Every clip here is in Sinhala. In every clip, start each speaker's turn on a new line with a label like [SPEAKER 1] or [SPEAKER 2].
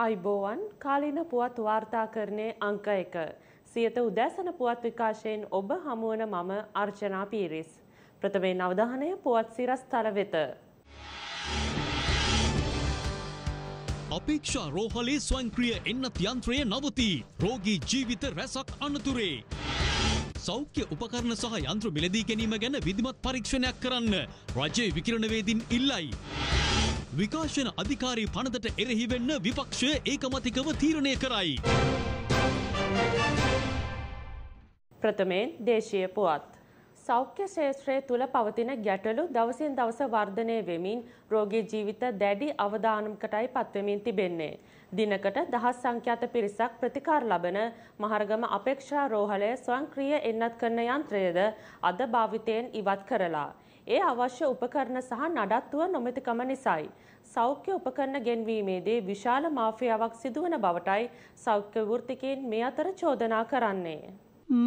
[SPEAKER 1] අයිබෝවන් කාලීන පුවත් වාර්තාකරණය අංක එක. සියත උදැසන පුවත් විකාශයෙන් ඔබ හමුවන මම අර්චනා පීරිස්. ප්‍රථමයෙන් අවධානය පුවත් සිරස් තල වෙත.
[SPEAKER 2] අපේක්ෂා රෝහලේ ස්වංක්‍රිය එන්නත් යන්ත්‍රය නවතී. රෝගී ජීවිත රැසක් අනතුරේ. සෞඛ්‍ය උපකරණ සහ යන්ත්‍ර මිලදී ගැනීම ගැන විධමත් පරීක්ෂණයක් කරන්න. රජය විකිරණවේදින් ඉල්ලයි. විකාශන අධිකාරී පනතට එරෙහි වෙන්න විපක්ෂය ඒකමතිකව තීරණය කරයි.
[SPEAKER 1] ප්‍රථමයෙන් දේශීය පුවත්. සෞඛ්‍ය ශේත්‍රය තුළ පවතින ගැටලු දවසින් දවස වර්ධනය වෙමින් රෝගී ජීවිත දැඩි අවදානමකටයි පත්වමින් තිබෙන්නේ. දිනකට දහස් සංඛ්‍යාත පිරිසක් ප්‍රතිකාර ලබන මහරගම අපේක්ෂා රෝහලය ස්වංක්‍රීය එන්නත් කරන යන්ත්‍රයද අද භාවිතයෙන් ඉවත් කරලා. ඒ අවශ්‍ය උපකරණ සහ නඩත්තුව නොමැතිකම නිසායි. සෞඛ්‍ය උපකරණ ගෙන්වීමේදී විශාල මාෆියාවක් සිදුවන බවටයි සෞඛ්‍ය වෘත්තිකයින් මේ අතර චෝදනා කරන්නේ.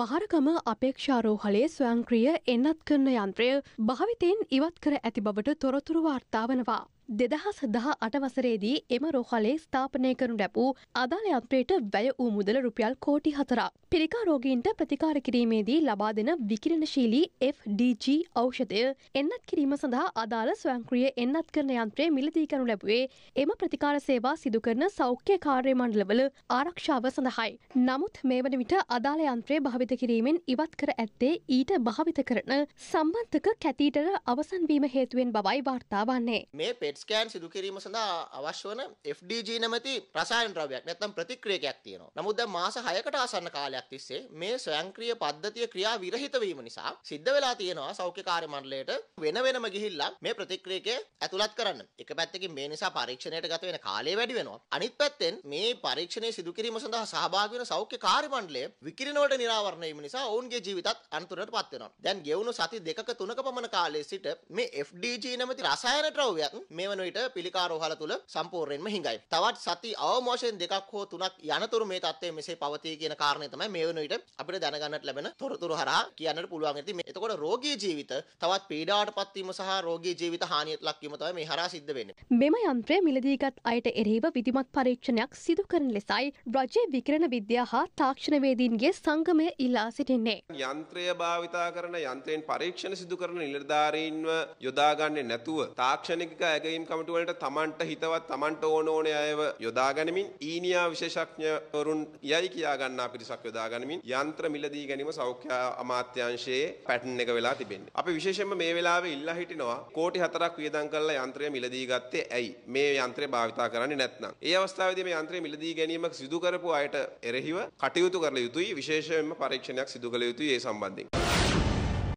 [SPEAKER 3] මහරකම අපේක්ෂාරෝහලේ ස්වයංක්‍රිය එන්නත් කරන යන්ත්‍රය භාවිතයෙන් ඉවත් කර ඇති බවට තොරතුරු වාර්තාවනවා. දෙදහස් දහ අටවසරේදී එම රෝහලේ ස්ථාපනය කරනු ලැබූ අදාළ යන්ත්‍රයට වැය වූ මුදල රුපියල් කෝටි හතරක්. පිළිකා රෝගීන්ට ප්‍රතිකාර කිරීමේදී ලබා දෙන විකිරණශීලී FDG ඖෂධය එන්නත් කිරීම සඳහා අදාළ ස්වයංක්‍රීය එන්නත් කරන යන්ත්‍රය මිලදී කරනු ලැබුවේ එම ප්‍රතිකාර සේවා සිදු කරන සෞඛ්‍ය කාර්ය මණ්ඩලවල ආරක්ෂාව සඳහායි. නමුත් මේ වන විට අදාළ යන්ත්‍රය භාවිත කිරීමෙන් ඉවත් කර ඇත්තේ ඊට භාවිත කරන සම්බන්ධක කැතීටර අවසන් වීම හේතුවෙන් බවයි වාර්තා වන්නේ.
[SPEAKER 4] මේ පෙට් ස්කෑන් සිදු කිරීම සඳහා අවශ්‍ය වන FDG නැමැති රසායන ද්‍රව්‍යයක් නැත්නම් ප්‍රතික්‍රියකයක් තියෙනවා. නමුත් දැන් මාස 6කට ආසන්න කාලයක් කාලයක් තිස්සේ මේ ස්වයංක්‍රීය පද්ධතිය ක්‍රියා විරහිත වීම නිසා සිද්ධ වෙලා තියෙනවා සෞඛ්‍ය කාර්ය මණ්ඩලයට වෙන වෙනම ගිහිල්ලා මේ ප්‍රතික්‍රියකය ඇතුළත් කරන්න. එක පැත්තකින් මේ නිසා පරීක්ෂණයට ගත වෙන කාලය වැඩි වෙනවා. අනිත් පැත්තෙන් මේ පරීක්ෂණය සිදු කිරීම සඳහා සහභාගී වෙන සෞඛ්‍ය කාර්ය මණ්ඩලය විකිරණ වලට නිරාවරණය වීම නිසා ඔවුන්ගේ ජීවිතත් අනතුරට පත් වෙනවා. දැන් ගෙවුණු සති දෙකක තුනක පමණ කාලයේ සිට මේ FDG නැමැති රසායන ද්‍රව්‍යයක් මේ වන විට පිළිකා රෝහල තුල සම්පූර්ණයෙන්ම හිඟයි. තවත් සති අවමෝෂණ දෙකක් හෝ තුනක් යනතුරු මේ තත්ත්වය මෙසේ පවතී කියන කාරණේ තමයි තමයි මේ වෙන විට අපිට දැනගන්නට ලැබෙන තොරතුරු හරහා කියන්නට පුළුවන්. ඉතින් මේ එතකොට රෝගී ජීවිත තවත් පීඩාවටපත් වීම සහ රෝගී ජීවිත හානියට ලක් වීම තමයි මේ හරහා සිද්ධ වෙන්නේ.
[SPEAKER 3] මෙම යන්ත්‍රය මිලදීගත් අයට එරෙහිව විධිමත් පරීක්ෂණයක් සිදු කරන ලෙසයි රජයේ විකිරණ විද්‍යා හා තාක්ෂණවේදීන්ගේ සංගමය ඉල්ලා සිටින්නේ.
[SPEAKER 5] යන්ත්‍රය භාවිතා කරන යන්ත්‍රයෙන් පරීක්ෂණ සිදු කරන නිලධාරීන්ව යොදාගන්නේ නැතුව තාක්ෂණික ඇගයීම් කමිටුවලට තමන්ට හිතවත් තමන්ට ඕන ඕන අයව යොදාගනිමින් ඊනියා විශේෂඥවරුන් යයි කියා ගන්නා පිරිසක් යොදා යොදාගනිමින් යන්ත්‍ර මිලදී ගැනීම සෞඛ්‍ය අමාත්‍යාංශයේ පැටන් එක වෙලා තිබෙන්නේ. අපි විශේෂයෙන්ම මේ වෙලාවේ ඉල්ලා හිටිනවා කෝටි 4ක් වියදම් කරලා යන්ත්‍රය මිලදී ගත්තේ ඇයි? මේ යන්ත්‍රය භාවිතා කරන්නේ නැත්නම්. ඒ අවස්ථාවේදී මේ යන්ත්‍රය මිලදී ගැනීමක් සිදු කරපු අයට එරෙහිව කටයුතු කරලා යුතුයි විශේෂයෙන්ම පරීක්ෂණයක් සිදු කළ යුතුයි ඒ සම්බන්ධයෙන්.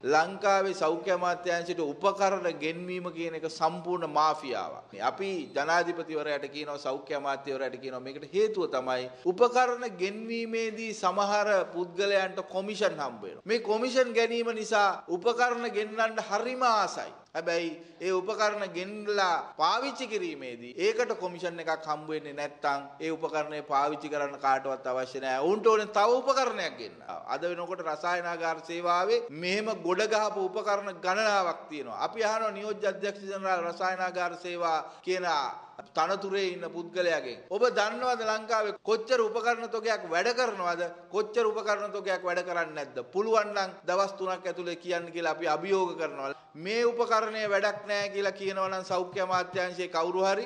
[SPEAKER 5] ලංකාවේ සෞඛ්‍ය අමාත්‍යාංශයට උපකරණ ගෙන්වීම කියන එක සම්පූර්ණ මාෆියාවක්. අපි ජනාධිපතිවරයාට කියනවා සෞඛ්‍ය අමාත්‍යවරයාට කියනවා මේකට හේතුව තමයි උපකරණ ගෙන්වීමේදී සමහර පුද්ගලයන්ට කොමිෂන් හම්බ වෙනවා. මේ කොමිෂන් ගැනීම නිසා උපකරණ ගෙන්නන්න හරිම ආසයි. හැබැයි ඒ උපකරණ ගෙන්ලා පාවිච්චි කිරීමේදී ඒකට කොමිෂන් එකක් හම්බ වෙන්නේ නැත්නම් ඒ උපකරණය පාවිච්චි කරන්න කාටවත් අවශ්‍ය නැහැ. උන්ට ඕනේ තව උපකරණයක් ගෙන්න. අද වෙනකොට රසායනාගාර සේවාවේ මෙහෙම ගොඩ ගහපු උපකරණ ගණනාවක් තියෙනවා. අපි අහනවා නියෝජ්‍ය අධ්‍යක්ෂ ජනරාල් රසායනාගාර සේවා කියන තනතුරේ ඉන්න පුද්ගලයාගෙන් ඔබ දන්නවද ලංකාවේ කොච්චර උපකරණ තොගයක් වැඩ කරනවද කොච්චර උපකරණ තොගයක් වැඩ කරන්නේ නැද්ද පුළුවන් නම් දවස් 3ක් ඇතුලේ කියන්න කියලා අපි අභියෝග කරනවා මේ උපකරණය වැඩක් නැහැ කියලා කියනවා නම් සෞඛ්‍ය අමාත්‍යාංශයේ කවුරු හරි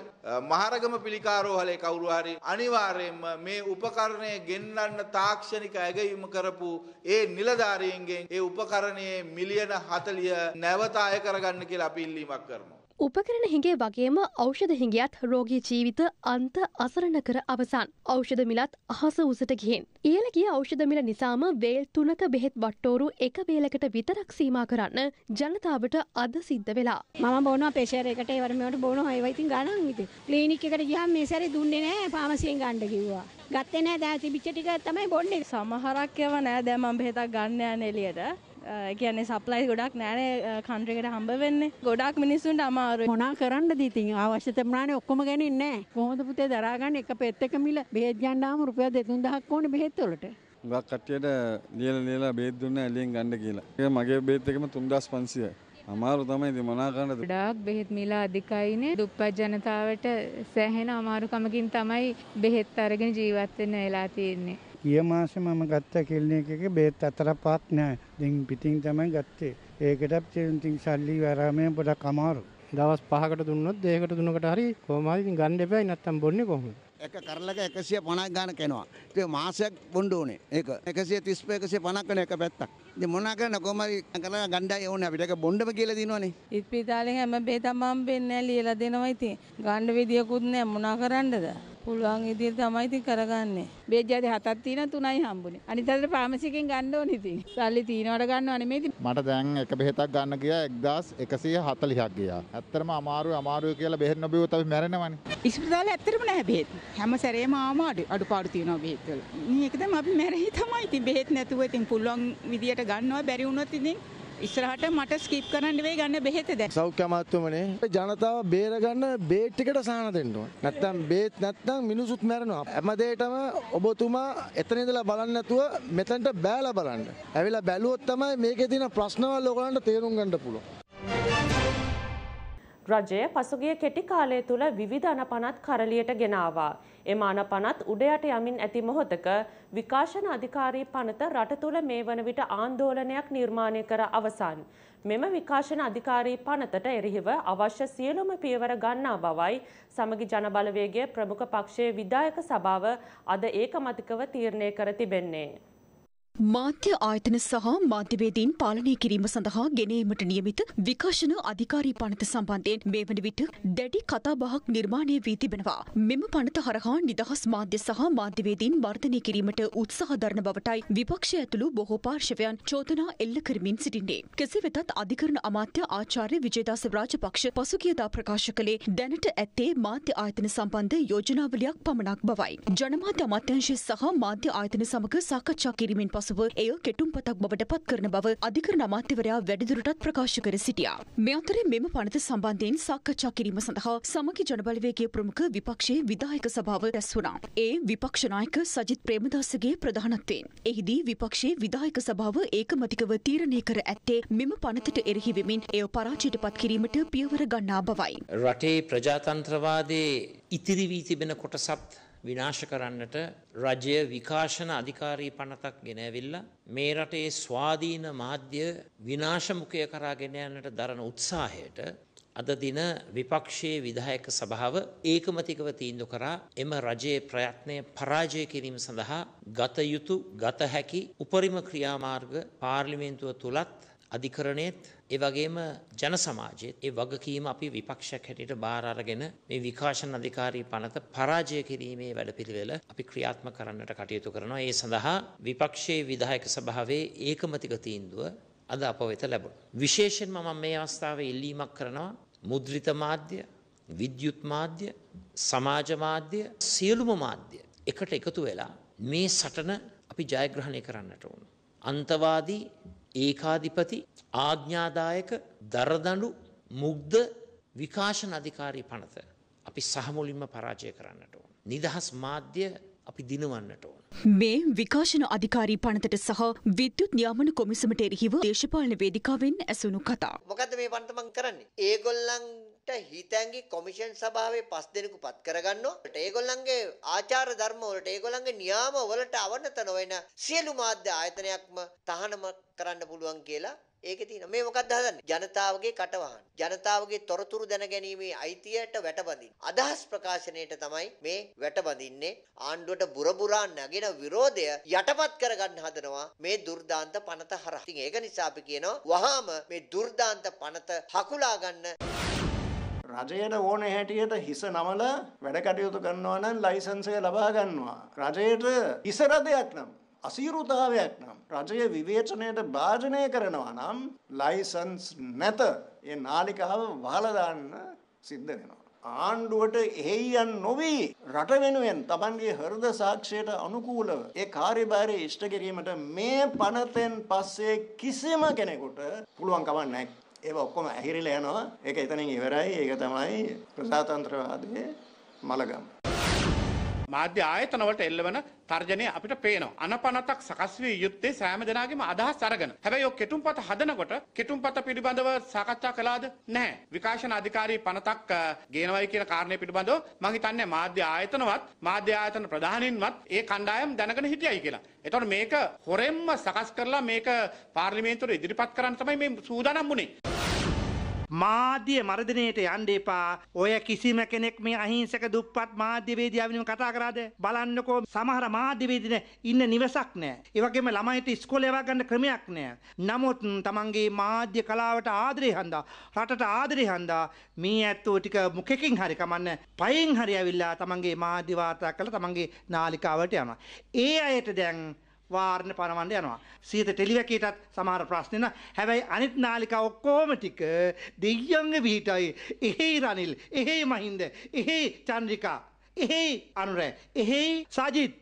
[SPEAKER 5] මහරගම පිළිකාරෝහලේ කවුරු හරි අනිවාර්යයෙන්ම මේ උපකරණය ගෙන්වන්න තාක්ෂණික ඇගයීම කරපු ඒ නිලධාරීන්ගෙන් ඒ උපකරණයේ මිලියන 40 නැවත අය කරගන්න කියලා අපි ඉල්ලීමක් කරනවා
[SPEAKER 3] උපකරණ හිගේ වගේම ඖෂධ හිඟියත් රෝගී ජීවිත අන්ත අසරණ කර අවසන්. ඖෂධ මිලත් අහස උසට ගිහින්. ඉහළ ගිය ඖෂධ මිල නිසාම වේල් තුනක බෙහෙත් වට්ටෝරු එක වේලකට විතරක් සීමා කරන්න ජනතාවට අද සිද්ධ වෙලා. මම බොනවා ප්‍රෙෂර් එකට ඒවර මේවට බොනවා ඒවා ඉතින් ගණන් ඉතින්. ක්ලිනික් එකට ගියාම මේ සැරේ දුන්නේ නැහැ ෆාමසියෙන් ගන්න කිව්වා. ගත්තේ නැහැ දැන් තිබිච්ච ටික තමයි බොන්නේ. සමහරක් ඒවා නැහැ
[SPEAKER 1] දැන් මම බෙහෙතක් ගන්න යන එළියට. කියන්නේ සප්ලයි ගොඩක් නෑනේ කන්ට්‍රකට හම්බ වෙන්නේ
[SPEAKER 2] ගොඩක් මිනිස්සුන්ට අමාරු මොනා කරන්න දීතින් අවශ්‍යතමනානේ ඔක්කොම ගැනින් නෑ කොහොමද පුතේ දරාගන්න එක පෙත්තක මිල බෙහෙත් ගන්නාම රුපියල් 2000ක් ඕනේ බෙහෙත් වලට
[SPEAKER 5] ගක් කට්ටියට ලියල ලියලා බේත් දුන්න ඇලියෙන් ගන්න කියලා. ඒක මගේ බේත් එකම 3500යි. අමාරු තමයි ඉතින් මොනා කරන්නද?
[SPEAKER 2] ගොඩාක් බෙහෙත් මිල අධිකයිනේ. දුප්පත් ජනතාවට සෑහෙන අමාරුකමකින් තමයි බෙහෙත් අරගෙන ජීවත් වෙන්න වෙලා තියෙන්නේ.
[SPEAKER 5] ගිය මාසේ මම ගත්ත කිල්නික එක බේත් අතර පාක් නෑ. ඉතින් පිටින් තමයි ගත්තේ. ඒකටත් ඉතින් සල්ලි වරාමේ
[SPEAKER 4] පොඩක් අමාරු. දවස් 5කට දුන්නොත් දෙකකට දුන්නකට හරි කොහොම හරි ඉතින් ගන්න එපයි නැත්තම් බොන්නේ කොහොමද? එක කරලක 150ක් ගන්න කෙනවා. ඉතින් මාසයක් බොන්න ඕනේ. ඒක 135 150ක් වෙන එක පැත්තක්. ඉතින් මොනා කරන්න කොහොම හරි කරලා ගණ්ඩායි ඕනේ අපිට. ඒක බොන්නම කියලා දිනවනේ.
[SPEAKER 1] ඉස්පිතාලේ හැම බේතම මම බෙන්නේ ලියලා දෙනවා ඉතින්. ගන්න විදියකුත් නෑ මොනා කරන්නද? පුළුවන් ඉදිරියට තමයි ඉතින් කරගන්නේ. බේජ්ජාති හතක් තියෙන තුනයි හම්බුනේ. අනිත් අතට ෆාමසිකෙන්
[SPEAKER 2] ගන්න ඕනේ ඉතින්. සල්ලි තියනවට ගන්නව නෙමෙයි ඉතින්.
[SPEAKER 5] මට දැන් එක බෙහෙතක් ගන්න ගියා 1140ක් ගියා. ඇත්තටම අමාරුයි අමාරුයි කියලා බෙහෙත් නොබියොත් අපි මැරෙනවනේ. ඉස්පිරිතාලේ ඇත්තටම නැහැ බෙහෙත්.
[SPEAKER 2] හැම සැරේම ආම අඩුපාඩු තියෙනවා බෙහෙත් වල. මේක තමයි අපි මැරෙහි තමයි ඉතින් බෙහෙත් නැතුව ඉතින් පුළුවන් විදියට ගන්නවා බැරි වුණොත් ඉතින් ඉස්සරහට මට ස්කිප් කරන්න වෙයි ගන්න බෙහෙත දැන්
[SPEAKER 5] සෞඛ්‍ය අමාත්‍යවමනේ ජනතාව බේර ගන්න බේත් ටිකට සහන දෙන්න ඕන නැත්තම් බේත් නැත්තම් මිනිසුත් මැරෙනවා හැමදේටම ඔබතුමා එතන ඉඳලා බලන්න නැතුව මෙතනට බෑලා
[SPEAKER 4] බලන්න ඇවිල්ලා බැලුවොත් තමයි මේකේ තියෙන ප්‍රශ්නවල් ඔයගලන්ට තේරුම් ගන්න පුළුවන්
[SPEAKER 1] රජය පසුගිය කෙටි කාලය තුළ විවිධ අනපනත් කරලියට ගෙනවා. එම අනපනත් උඩයට යමින් ඇති මොහොතක විකාශන අධිකාරී පනත රට තුළ මේ වන විට ආන්දෝලනයක් නිර්මාණය කර අවසන්. මෙම විකාශන අධිකාරී පනතට එරෙහිව අවශ්‍ය සියලුම පියවර ගන්නා බවයි සමගි ජනබලවේගේ ප්‍රමුඛ පක්ෂයේ විධායක සභාව අද ඒකමතිකව තීරණය කර තිබෙන්නේ.
[SPEAKER 2] මාධ්‍ය ආයතන සහ මාධ්‍යවේදීන් පාලනය කිරීම සඳහා ගෙනීමට නියමිත විකාශන අධිකාරී පනත සම්බන්ධයෙන් මේ වන විට දැඩි කතාබහක් නිර්මාණය වී තිබෙනවා. මෙම පනත හරහා නිදහස් මාධ්‍ය සහ මාධ්‍යවේදීන් වර්ධනය කිරීමට උත්සාහ දරන බවටයි විපක්ෂය ඇතුළු බොහෝ පාර්ශවයන් චෝදනා එල්ල කරමින් සිටින්නේ. කෙසේ වෙතත් අධිකරණ අමාත්‍ය ආචාර්ය විජේදාස රාජපක්ෂ පසුගියදා ප්‍රකාශ කළේ දැනට ඇත්තේ මාධ්‍ය ආයතන සම්බන්ධ යෝජනාවලියක් පමණක් බවයි. ජනමාධ්‍ය අමාත්‍යාංශය සහ මාධ්‍ය ආයතන සමග සාකච්ඡා කිරීමෙන් පසු පසුව එය කෙටුම්පතක් බවට පත් කරන බව අධිකරණ අමාත්‍යවරයා වැඩිදුරටත් ප්‍රකාශ කර සිටියා. මේ අතරේ මෙම පනත සම්බන්ධයෙන් සාකච්ඡා කිරීම සඳහා සමගි ජනබලවේගේ ප්‍රමුඛ විපක්ෂයේ විධායක සභාව රැස් වුණා. ඒ විපක්ෂ නායක සජිත් ප්‍රේමදාසගේ ප්‍රධානත්වයෙන්. එහිදී විපක්ෂයේ විධායක සභාව ඒකමතිකව තීරණය කර ඇත්තේ මෙම පනතට එරෙහි වෙමින් එය පරාජයට පත් කිරීමට පියවර ගන්නා බවයි.
[SPEAKER 4] රටේ ප්‍රජාතන්ත්‍රවාදයේ ඉතිරි වී තිබෙන කොටසත් විනාශ කරන්නට රජය විකාශන අධිකාරී පනතක් ගෙනැවිල්ලා මේ රටේ ස්වාධීන මාධ්‍ය විනාශමුකය කරා ගෙන යන්නට දරන උත්සාහයට අද දින විපක්ෂයේ විධායක සභාව ඒකමතිකව තීන්දුව කරා එම රජයේ ප්‍රයත්නය පරාජය කිරීම සඳහා ගත යුතු ගත හැකි උපරිම ක්‍රියාමාර්ග පාර්ලිමේන්තුව තුලත් අධිකරණයේත් ඒ වගේම ජන සමාජයේත් ඒ වගකීම අපි විපක්ෂයක් හැටියට බාර අරගෙන මේ විකාශන අධිකාරී පනත පරාජය කිරීමේ වැඩපිළිවෙල අපි ක්‍රියාත්මක කරන්නට කටයුතු කරනවා. ඒ සඳහා විපක්ෂයේ විධායක සභාවේ ඒකමතික තීන්දුව අද අප වෙත ලැබුණා. විශේෂයෙන්ම මම මේ අවස්ථාවේ ඉල්ලීමක් කරනවා මුද්‍රිත මාධ්‍ය, විද්‍යුත් මාධ්‍ය, සමාජ මාධ්‍ය සියලුම මාධ්‍ය එකට එකතු වෙලා මේ සටන අපි ජයග්‍රහණය කරන්නට ඕන. අන්තවාදී ඒකාධිපති ආඥාදායක දරදඬු මුග්ධ විකාශන අධිකාරී පනත අපි සහමුලින්ම පරාජය කරන්නට ඕන. නිදහස් මාධ්‍ය අපි දිනවන්නට ඕන.
[SPEAKER 2] මේ විකාශන අධිකාරී පනතට සහ විද්‍යුත් නියාමන කොමිසමට එරෙහිව දේශපාලන වේදිකාවෙන් ඇසුණු කතා. මොකද මේ පනත
[SPEAKER 4] මං කරන්නේ? ඒගොල්ලන් හිතැන්ගි කොමිෂන් සභාවේ පස් දෙනෙකු පත් කරගන්නවා. ඒගොල්ලන්ගේ ආචාර ධර්ම වලට ඒගොල්ලන්ගේ නියාම වලට අවනත නොවන සියලු මාධ්‍ය ආයතනයක්ම තහනම කරන්න පුළුවන් කියලා ඒකේ තියෙන මේ මොකක්ද හදන්නේ ජනතාවගේ කටවහන් ජනතාවගේ තොරතුරු දැනගැනීමේ අයිතියට වැටබඳින් අදහස් ප්‍රකාශනයට තමයි මේ වැටබඳින්නේ ආණ්ඩුවට බුරබුරා නැගෙන විරෝධය යටපත් කරගන්න හදනවා මේ දුර්දාන්ත පනත හරහා ඉතින් ඒක නිසා අපි කියනවා වහාම මේ දුර්දාන්ත පනත හකුලා ගන්න රජයට ඕන හැටියට හිස නමල වැඩ කටයුතු කරනවා නම් ලයිසන්ස් එක ලබා ගන්නවා. රජයට ඉසරදයක් නම් අසීරුතාවයක් නම් රජය විවේචනයට භාජනය කරනවා නම් ලයිසන්ස් නැත ඒ නාලිකාව වහලා දාන්න සිද්ධ වෙනවා. ආණ්ඩුවට එහෙයන් නොවි රට වෙනුවෙන් Tamanගේ හෘද සාක්ෂියට අනුකූලව ඒ කාර්යභාරය ඉෂ්ට කිරීමට මේ පනතෙන් පස්සේ කිසිම කෙනෙකුට පුළුවන් කමක් නැහැ. ඒව ඔක්කොම ඇහිරිලා යනවා. ඒක එතනින් ඉවරයි. ඒක තමයි ප්‍රජාතන්ත්‍රවාදයේ මලගම.
[SPEAKER 5] මාධ්‍ය ආයතන වලට එල්ලවන තර්ජනය අපිට පේනවා. අනපනතක් සකස් වී යුත්තේ සෑම දෙනාගේම අදහස් අරගෙන. හැබැයි ඔය කෙටුම්පත හදනකොට කෙටුම්පත පිළිබඳව සාකච්ඡා කළාද? නැහැ. විකාශන අධිකාරී පනතක් ගේනවයි කියන කාරණය පිළිබඳව මම හිතන්නේ මාධ්‍ය ආයතනවත් මාධ්‍ය ආයතන ප්‍රධානීන්වත් ඒ කණ්ඩායම් දැනගෙන හිටියයි කියලා. එතකොට මේක හොරෙන්ම සකස් කරලා මේක
[SPEAKER 4] පාර්ලිමේන්තුවට ඉදිරිපත් කරන්න තමයි මේ සූදානම් වුනේ. මාධ්‍ය මර්ධනයට යන්න එපා. ඔය කිසිම කෙනෙක් මේ අහිංසක දුප්පත් මාධ්‍යවේදියා වෙනුවෙන් කතා කරාද? බලන්නකෝ සමහර මාධ්‍යවේදීන ඉන්න නිවසක් නැහැ. ඒ වගේම ළමයිට ඉස්කෝලේ යවා ගන්න ක්‍රමයක් නැහැ. නමුත් තමන්ගේ මාධ්‍ය කලාවට ආදරේ හන්දා, රටට ආදරේ හන්දා මේ ඇත්තෝ ටික මුඛකින් හරි කමන්න, පයෙන් හරි ඇවිල්ලා තමන්ගේ මාධ්‍ය වාර්තා කළා තමන්ගේ නාලිකාවට යනවා. ඒ අයට දැන් වාරණ පනවන්න යනවා. සීත ටෙලිවැකීටත් සමහර ප්‍රශ්න හැබැයි අනිත් නාලිකා ඔක්කොම ටික දෙයියන්ගේ පිහිටයි. එහෙයි රනිල්, එහෙයි මහින්ද, එහෙයි චන්ද්‍රිකා, එහෙයි අනුරය, එහෙයි සජිත්.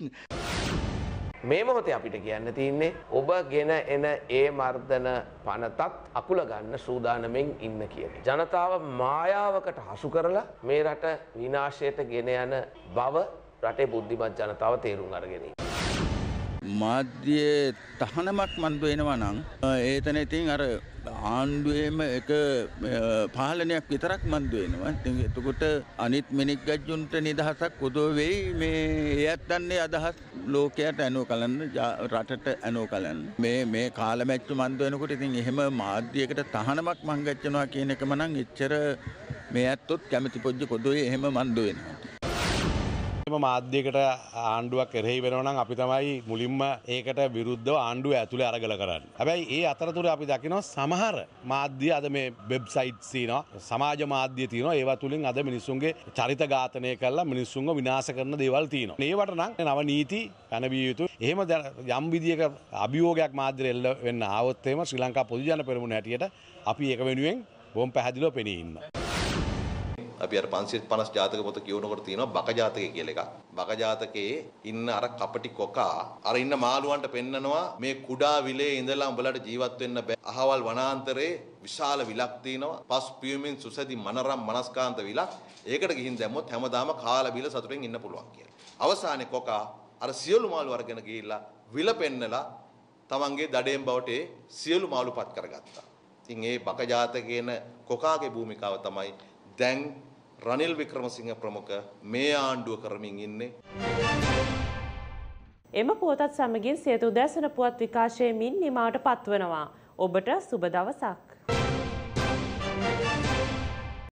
[SPEAKER 5] මේ මොහොතේ අපිට කියන්න තියන්නේ ඔබගෙන එන ඒ මර්ධන පනතත් අකුල ගන්න සූදානමෙන් ඉන්න කියන. ජනතාව මායාවකට හසු කරලා මේ රට විනාශයට ගෙන යන බව
[SPEAKER 4] රටේ බුද්ධිමත් ජනතාව තේරුම් අරගෙන.
[SPEAKER 5] මාධ්‍යයේ තහනමක් මන්දු වෙනවා නම් ඒතන ඉතින් අර ආණ්ඩුවේම එක පාලනයක් විතරක් මන්දු වෙනවා. ඉතින් එතකොට අනිත් මිනික් ගජ්ජුන්ට නිදහසක් උදව වෙයි මේ එයත්න්නේ අදහස් ලෝකයට ඇනෝ කලන්න රටට ඇනෝ කලන්න. මේ මේ කාලමැච්චු මන්දු වෙනකොට ඉතින් එහෙම මාධ්‍යයකට තහනමක් මං ගච්චනවා කියන එකම නම් එච්චර මේ ඇත්තොත් කැමති පොජ්ජ කොදොයි එහෙම මන්දු වෙනවා. කිසිම මාධ්‍යකට ආණ්ඩුවක් එරෙහි වෙනවනම් අපි තමයි මුලින්ම ඒකට විරුද්ධව ආණ්ඩුව ඇතුළේ අරගල කරන්න. හැබැයි ඒ අතරතුර අපි දකිනවා සමහර මාධ්‍ය අද මේ වෙබ්සයිට් සීනවා සමාජ මාධ්‍ය තියෙනවා ඒවා තුලින් අද මිනිස්සුන්ගේ චරිත ඝාතනය කරලා මිනිස්සුන්ව විනාශ කරන දේවල් තියෙනවා. ඒවට නම් නව නීති පැනවිය යුතු. එහෙම යම් විදියක අභියෝගයක් මාධ්‍යට එල්ල වෙන්න ආවොත් එහෙම ශ්‍රී ලංකා පොදු ජන පෙරමුණ හැටියට අපි ඒක වෙනුවෙන් බොහොම පැහැදිලිව පෙනී ඉන්නවා. අපි අර 550 ජාතක පොත කියවනකොට තියෙනවා බක ජාතකය කියලා එකක්. බක ජාතකයේ ඉන්න අර කපටි කොකා අර ඉන්න මාළුවන්ට පෙන්නනවා මේ කුඩා විලේ ඉඳලා උඹලට ජීවත් වෙන්න බෑ. අහවල් වනාන්තරේ විශාල විලක් තියෙනවා. පස් පියුමින් සුසැදි මනරම් මනස්කාන්ත විලක්. ඒකට ගිහින් දැම්මොත් හැමදාම කාලා බීලා සතුටෙන් ඉන්න පුළුවන් කියලා. අවසානයේ කොකා අර සියලු මාළු අරගෙන ගිහිල්ලා විල පෙන්නලා තමන්ගේ දඩේම් බවට සියලු මාළු පත් කරගත්තා. ඉතින් ඒ බක ජාතකයේන කොකාගේ භූමිකාව තමයි දැන් රනිල් වික්‍රමසිංහ ප්‍රමුඛ මේ ආණ්ඩුව කරමින් ඉන්නේ.
[SPEAKER 1] එම පුවතත් සමගින් සියත උදැසන පුවත් විකාශයමින් නිමාවට පත්වනවා. ඔබට සුබ දවසක්.